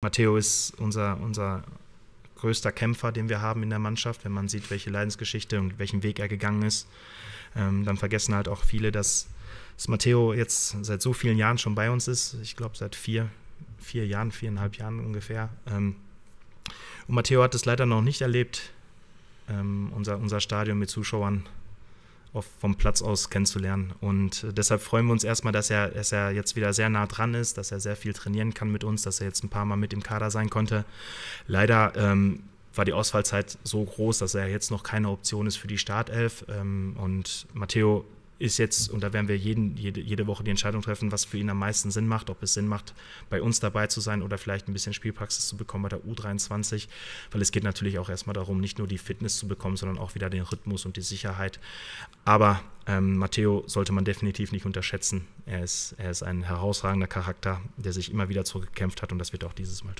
Matteo ist unser, unser größter Kämpfer, den wir haben in der Mannschaft, wenn man sieht, welche Leidensgeschichte und welchen Weg er gegangen ist. Ähm, dann vergessen halt auch viele, dass, dass Matteo jetzt seit so vielen Jahren schon bei uns ist. Ich glaube, seit vier, vier Jahren, viereinhalb Jahren ungefähr. Ähm, und Matteo hat es leider noch nicht erlebt, ähm, unser, unser Stadion mit Zuschauern vom Platz aus kennenzulernen. Und äh, deshalb freuen wir uns erstmal, dass er, dass er jetzt wieder sehr nah dran ist, dass er sehr viel trainieren kann mit uns, dass er jetzt ein paar Mal mit im Kader sein konnte. Leider ähm, war die Ausfallzeit so groß, dass er jetzt noch keine Option ist für die Startelf. Ähm, und Matteo ist jetzt, und da werden wir jeden, jede, jede Woche die Entscheidung treffen, was für ihn am meisten Sinn macht, ob es Sinn macht, bei uns dabei zu sein oder vielleicht ein bisschen Spielpraxis zu bekommen bei der U23, weil es geht natürlich auch erstmal darum, nicht nur die Fitness zu bekommen, sondern auch wieder den Rhythmus und die Sicherheit. Aber ähm, Matteo sollte man definitiv nicht unterschätzen. Er ist, er ist ein herausragender Charakter, der sich immer wieder zurückgekämpft hat und das wird auch dieses Mal tun.